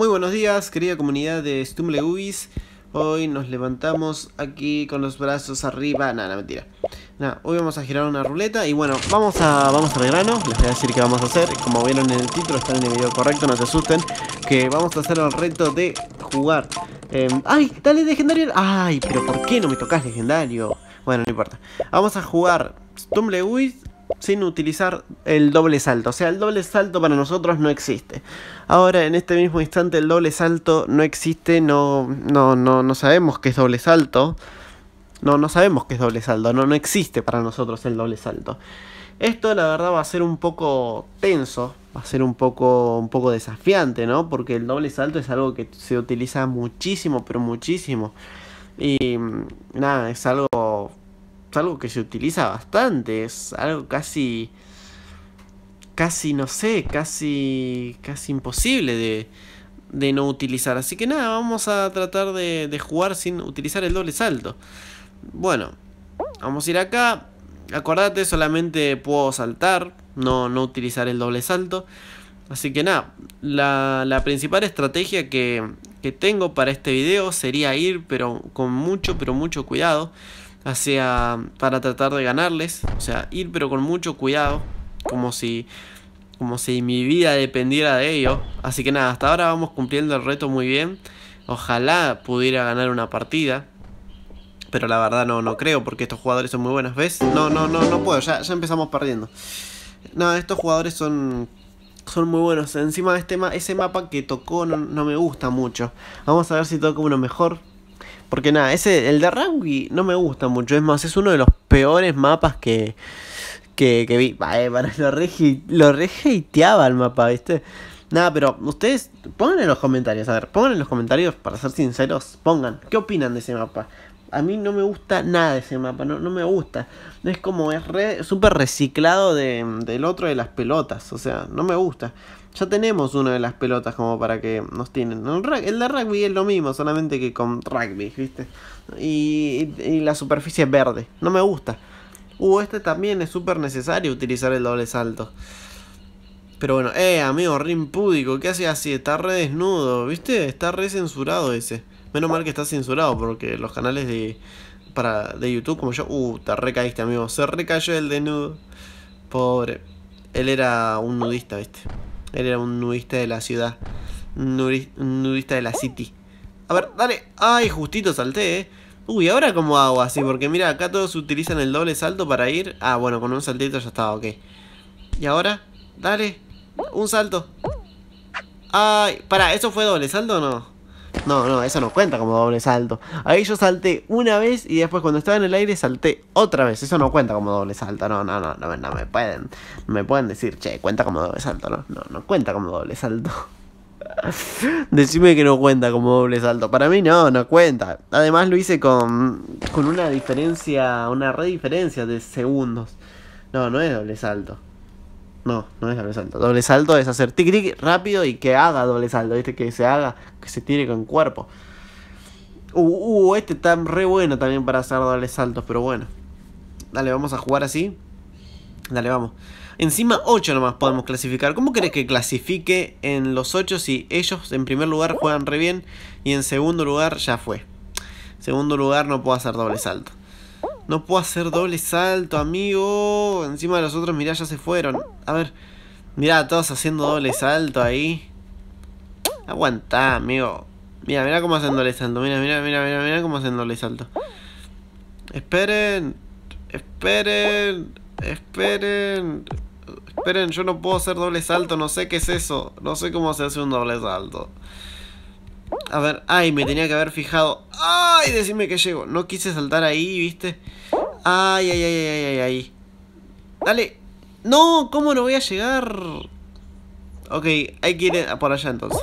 Muy buenos días, querida comunidad de Stumblewis. Hoy nos levantamos aquí con los brazos arriba. Nada, mentira. Nada, hoy vamos a girar una ruleta y bueno, vamos a vamos al grano. Les voy a decir qué vamos a hacer. Como vieron en el título, está en el video correcto, no se asusten. Que vamos a hacer el reto de jugar. Em, ¡Ay! ¡Dale legendario! ¡Ay! ¿Pero por qué no me tocas legendario? Bueno, no importa. Vamos a jugar Stumblewis sin utilizar el doble salto. O sea, el doble salto para nosotros no existe. Ahora, en este mismo instante, el doble salto no existe, no, no, no, no sabemos qué es doble salto. No, no sabemos qué es doble salto, no, no existe para nosotros el doble salto. Esto la verdad va a ser un poco tenso, va a ser un poco, un poco desafiante, ¿no? Porque el doble salto es algo que se utiliza muchísimo, pero muchísimo. Y nada, es algo es algo que se utiliza bastante, es algo casi, casi, no sé, casi, casi imposible de, de no utilizar. Así que nada, vamos a tratar de, jugar sin utilizar el doble salto. Bueno, vamos a ir acá. Acordate, solamente puedo saltar, no, no utilizar el doble salto. Así que nada, la, la principal estrategia que, que tengo para este video sería ir, pero con mucho, pero mucho cuidado hacia, para tratar de ganarles. O sea, ir pero con mucho cuidado, como si, como si mi vida dependiera de ello. Así que nada, hasta ahora vamos cumpliendo el reto muy bien. Ojalá pudiera ganar una partida. Pero la verdad no, no creo, porque estos jugadores son muy buenos. ¿Ves? No, no, no, no puedo. Ya, ya empezamos perdiendo. No, estos jugadores son son muy buenos. Encima de este ese mapa que tocó no, me gusta mucho. Vamos a ver si toco uno mejor. Porque nada, ese, el de Rangui, no me gusta mucho. Es más, es uno de los peores mapas que, que, que vi. Vale, para, lo, re, lo re el mapa, ¿viste? Nada, pero ustedes pongan en los comentarios, a ver, pongan en los comentarios, para ser sinceros, pongan, ¿qué opinan de ese mapa? A mí no me gusta nada ese mapa, no, me gusta. Es como, es súper reciclado del otro de las pelotas, o sea, no me gusta. Ya tenemos una de las pelotas como para que nos tienen. El, de rugby es lo mismo, solamente que con rugby, ¿viste? Y, y, la superficie es verde, no me gusta. Uh, este también es súper necesario utilizar el doble salto. Pero bueno, eh, amigo, Rim ¿qué hace así? Está re desnudo, ¿viste? Está re censurado ese. Menos mal que está censurado porque los canales de, para, de YouTube como yo... Uh, te recaíste, amigo. Se recayó el desnudo. Pobre. Él era un nudista, ¿viste? Él era un nudista de la ciudad. Un nudista de la city. A ver, dale. Ay, justito salté, ¿eh? Uy, ¿ahora cómo hago así? Porque mira, acá todos utilizan el doble salto para ir. Ah, bueno, con un saltito ya estaba, ok. Y ahora, dale. Un salto. Ay, para, ¿eso fue doble salto o no? No, no, eso no cuenta como doble salto. Ahí yo salté una vez y después cuando estaba en el aire salté otra vez. Eso no cuenta como doble salto. No, no, no, no, me pueden. me pueden decir, che, cuenta como doble salto. No, no, no cuenta como doble salto. Decime que no cuenta como doble salto. Para mí no, no cuenta. Además lo hice con, con una diferencia, una re diferencia de segundos. No, no es doble salto. No, no es doble salto. Doble salto es hacer tic tic rápido y que haga doble salto, ¿viste? Que se haga, que se tire con cuerpo. Uh, uh este está re bueno también para hacer doble saltos, pero bueno. Dale, vamos a jugar así. Dale, vamos. Encima 8 nomás podemos clasificar. ¿Cómo crees que clasifique en los 8 si ellos en primer lugar juegan re bien y en segundo lugar ya fue? segundo lugar no puedo hacer doble salto. No puedo hacer doble salto, amigo. Encima de los otros, mirá, ya se fueron. A ver. Mirá, todos haciendo doble salto ahí. Aguanta, amigo. Mira, mira cómo hacen doble salto. Mira, mira, mira, mira, mira cómo hacen doble salto. Esperen. Esperen. Esperen. Esperen, yo no puedo hacer doble salto. No sé qué es eso. No sé cómo se hace un doble salto. A ver, ay, me tenía que haber fijado. Ay, decime que llego. No quise saltar ahí, ¿viste? Ay, ay, ay, ay, ay, ay. Dale. No, ¿cómo no voy a llegar? Ok, hay que ir por allá entonces.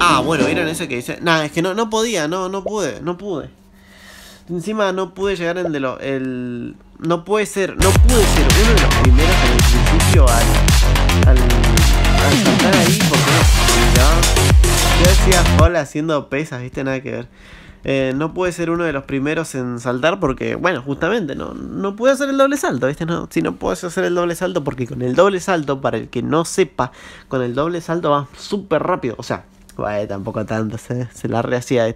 Ah, bueno, eran ese que dice. nada es que no, no podía, no, no pude, no pude. Encima no pude llegar en de lo, el. No puede ser, no pude ser uno de los primeros en el principio al. al yo decía hola haciendo pesas, viste, nada que ver. Eh, no pude ser uno de los primeros en saltar porque, bueno, justamente no, no pude hacer el doble salto, ¿viste? No, si no puedes hacer el doble salto porque con el doble salto, para el que no sepa, con el doble salto vas súper rápido, o sea, tampoco tanto, se, la rehacía.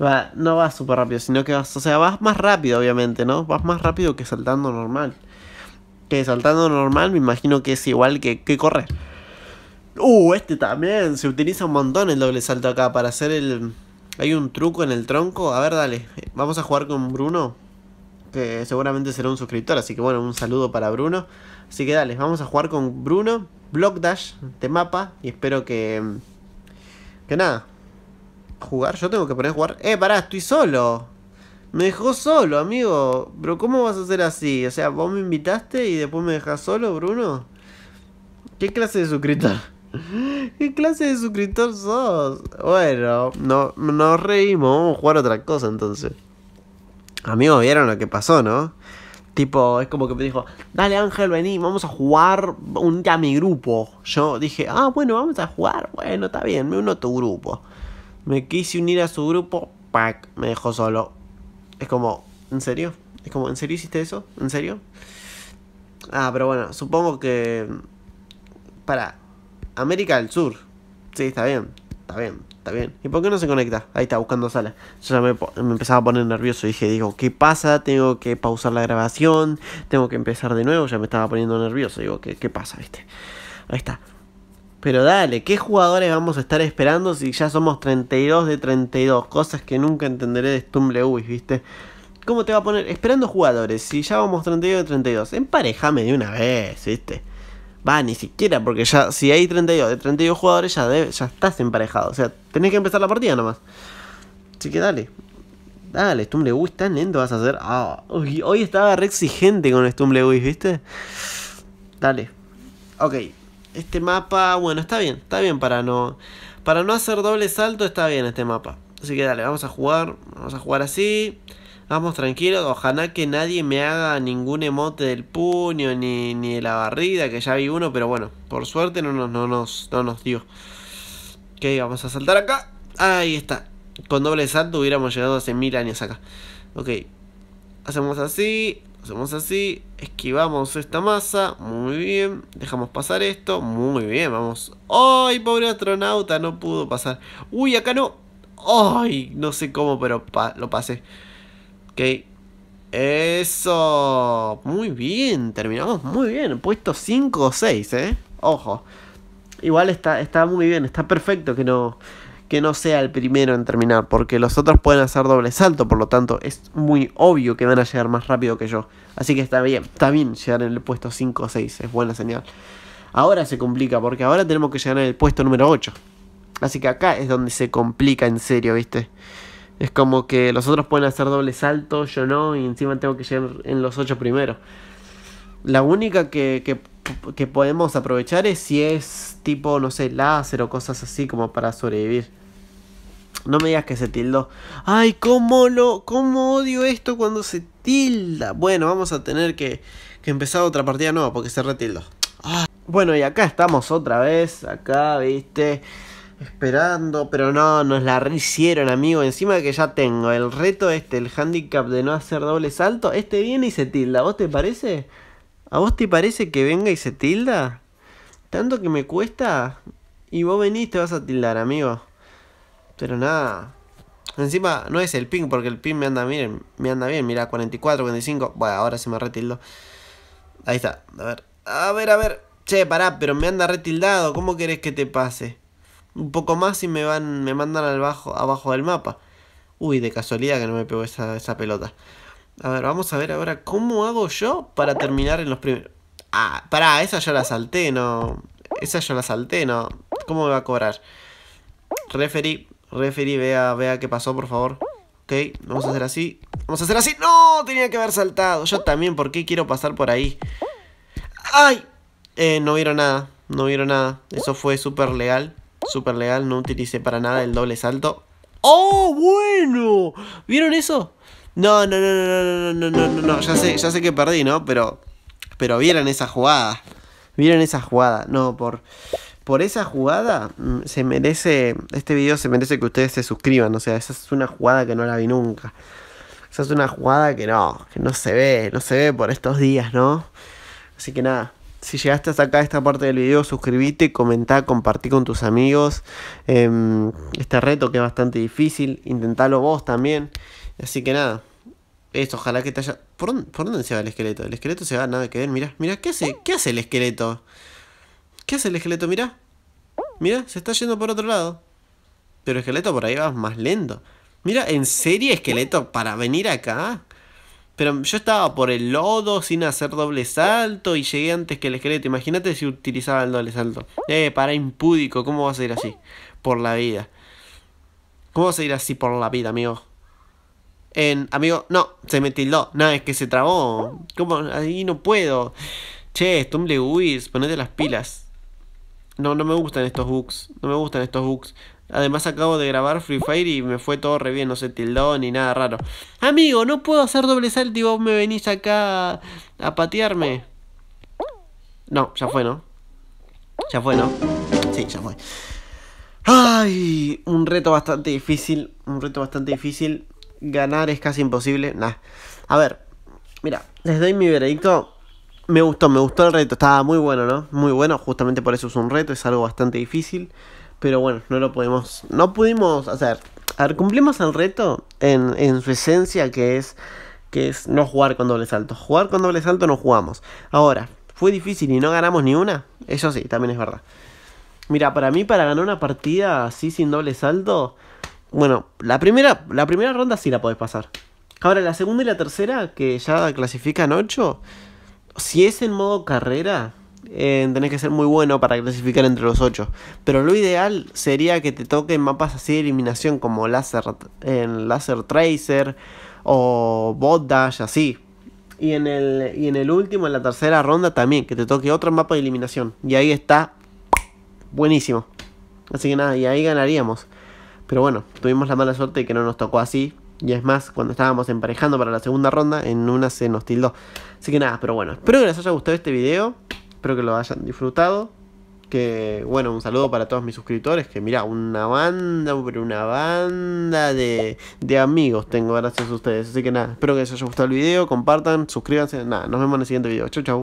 Va, no va súper rápido, sino que vas, o sea, vas más rápido, obviamente, ¿no? Vas más rápido que saltando normal. Que saltando normal me imagino que es igual que correr. Uh, este también. Se utiliza un montón el doble salto acá para hacer el... Hay un truco en el tronco. A ver, dale. Vamos a jugar con Bruno. Que seguramente será un suscriptor. Así que bueno, un saludo para Bruno. Así que dale, vamos a jugar con Bruno. Block Dash de mapa. Y espero que... Que nada. Jugar. Yo tengo que poner jugar. Eh, pará, estoy solo. Me dejó solo, amigo. Pero ¿cómo vas a hacer así? O sea, vos me invitaste y después me dejas solo, Bruno. ¿Qué clase de suscriptor? ¿Qué clase de suscriptor sos? Bueno, no, nos reímos, vamos a jugar otra cosa entonces. Amigos, vieron lo que pasó, ¿no? Tipo, es como que me dijo, dale Ángel, vení, vamos a jugar un a mi grupo. Yo dije, ah, bueno, vamos a jugar. Bueno, está bien, me uno a tu grupo. Me quise unir a su grupo, pack, me dejó solo. Es como, ¿en serio? Es como, ¿en serio hiciste eso? ¿En serio? Ah, pero bueno, supongo que... Para, América del Sur. Sí, está bien, está bien, está bien. ¿Y por qué no se conecta? Ahí está, buscando sala. Yo ya me, empezaba a poner nervioso. Dije, digo, ¿qué pasa? Tengo que pausar la grabación, tengo que empezar de nuevo. Ya me estaba poniendo nervioso. Digo, ¿qué, qué pasa? ¿Viste? Ahí está. Pero dale, ¿qué jugadores vamos a estar esperando si ya somos 32 de 32? Cosas que nunca entenderé de StumbleWiz, ¿viste? ¿Cómo te va a poner? Esperando jugadores, si ya vamos 32 de 32. Emparejame de una vez, ¿viste? Va, ni siquiera, porque ya si hay 32 de 32 jugadores ya, debe, ya estás emparejado. O sea, tenés que empezar la partida nomás. Así que dale. Dale, StumbleWiz tan lento vas a hacer. Ah, hoy estaba re exigente con StumbleWiz, ¿viste? Dale. Ok. Este mapa, bueno, está bien. Está bien para no... Para no hacer doble salto está bien este mapa. Así que dale, vamos a jugar. Vamos a jugar así. Vamos tranquilo, ojalá que nadie me haga ningún emote del puño ni, ni de la barrida, que ya vi uno, pero bueno, por suerte no nos, no nos, no nos dio. Ok, vamos a saltar acá. Ahí está. Con doble salto hubiéramos llegado hace mil años acá. Ok. Hacemos así, hacemos así, esquivamos esta masa, muy bien, dejamos pasar esto, muy bien, vamos. ¡Ay, pobre astronauta! No pudo pasar. ¡Uy, acá no! ¡Ay! No sé cómo, pero lo pasé. Ok. Eso. Muy bien. Terminamos muy bien. Puesto 5 o 6, ¿eh? Ojo. Igual está, está muy bien. Está perfecto que no, que no sea el primero en terminar. Porque los otros pueden hacer doble salto. Por lo tanto, es muy obvio que van a llegar más rápido que yo. Así que está bien. Está bien llegar en el puesto 5 o 6. Es buena señal. Ahora se complica. Porque ahora tenemos que llegar en el puesto número 8. Así que acá es donde se complica en serio, ¿viste? Es como que los otros pueden hacer doble salto, yo no, y encima tengo que llegar en los ocho primeros. La única que, podemos aprovechar es si es tipo, no sé, láser o cosas así como para sobrevivir. No me digas que se tildó. Ay, cómo lo. cómo odio esto cuando se tilda. Bueno, vamos a tener que, que empezar otra partida nueva porque se retildó. Ah. Bueno, y acá estamos otra vez. Acá, viste esperando, pero no, nos la rehicieron, amigo. Encima que ya tengo el reto este, el handicap de no hacer doble salto. Este viene y se tilda, ¿vos te parece? ¿A vos te parece que venga y se tilda? Tanto que me cuesta. Y vos venís te vas a tildar, amigo. Pero nada. Encima no es el ping, porque el ping me anda bien. Me anda bien, mira, 44, 45. Bueno, ahora se me retildó Ahí está, a ver. A ver, a ver. Che, pará, pero me anda retildado. ¿Cómo querés que te pase? un poco más y me van me mandan al bajo, abajo del mapa. Uy, de casualidad que no me pegó esa, esa pelota. A ver, vamos a ver ahora cómo hago yo para terminar en los primeros... Ah, pará, esa ya la salté, no... Esa ya la salté, no... ¿Cómo me va a cobrar? Referí, referí vea, vea qué pasó, por favor. Ok, vamos a hacer así. Vamos a hacer así. ¡No! Tenía que haber saltado. Yo también, ¿por qué quiero pasar por ahí? ¡Ay! Eh, no vieron nada. No vieron nada. Eso fue súper legal. Súper legal, no utilicé para nada el doble salto. ¡Oh, bueno! ¿Vieron eso? No, no, no, no, no, no, no, no, Ya sé, ya sé que perdí, ¿no? Pero, pero vieron esa jugada. Vieron esa jugada. No, por, por esa jugada se merece, este video se merece que ustedes se suscriban. O sea, esa es una jugada que no la vi nunca. Esa es una jugada que no, que no se ve, no se ve por estos días, ¿no? Así que nada. Si llegaste hasta acá esta parte del video, suscríbete, comenta, compartí con tus amigos em, este reto que es bastante difícil. Intentalo vos también. Así que nada, esto, ojalá que te haya... ¿Por dónde, se va el esqueleto? El esqueleto se va, nada que ver, mirá, mira ¿qué hace? ¿Qué hace el esqueleto? ¿Qué hace el esqueleto? Mirá, mira se está yendo por otro lado. Pero el esqueleto por ahí va más lento. Mira, ¿en serio esqueleto para venir acá? Pero yo estaba por el lodo sin hacer doble salto y llegué antes que el esqueleto. Imagínate si utilizaba el doble salto. Eh, para impúdico, ¿cómo vas a ir así? Por la vida. ¿Cómo vas a ir así por la vida, amigo? En, amigo, no, se me tildó. Nada, no, es que se trabó. ¿Cómo? Ahí no puedo. Che, Stumble Wheels, ponete las pilas. No, no me gustan estos bugs. No me gustan estos bugs. Además acabo de grabar Free Fire y me fue todo re bien, no se tildó ni nada raro. Amigo, no puedo hacer doble salto y vos me venís acá a, patearme. No, ya fue, ¿no? Ya fue, ¿no? Sí, ya fue. Ay, un reto bastante difícil, un reto bastante difícil. Ganar es casi imposible, nah. A ver, mira, les doy mi veredicto. Me gustó, me gustó el reto, estaba muy bueno, ¿no? Muy bueno, justamente por eso es un reto, es algo bastante difícil pero bueno, no lo podemos, no pudimos hacer. A ver, cumplimos el reto en, su esencia que es que es no jugar con doble salto. Jugar con doble salto no jugamos. Ahora, fue difícil y no ganamos ni una. Eso sí, también es verdad. Mira, para mí para ganar una partida así sin doble salto, bueno, la primera, la primera ronda sí la podés pasar. Ahora, la segunda y la tercera, que ya clasifican 8, si es en modo carrera, tenés que ser muy bueno para clasificar entre los 8. Pero lo ideal sería que te toquen mapas así de eliminación como Laser, en Laser Tracer o Bot Dash, así. Y en, el, y en el último, en la tercera ronda también, que te toque otro mapa de eliminación. Y ahí está buenísimo. Así que nada, y ahí ganaríamos. Pero bueno, tuvimos la mala suerte de que no nos tocó así. Y es más, cuando estábamos emparejando para la segunda ronda, en una se nos tildó. Así que nada, pero bueno, espero que les haya gustado este video espero que lo hayan disfrutado. Que bueno, un saludo para todos mis suscriptores. Que mira, una banda, una banda de, de amigos tengo gracias a ustedes. Así que nada, espero que les haya gustado el video. Compartan, suscríbanse. Nada, nos vemos en el siguiente video. Chau, chau.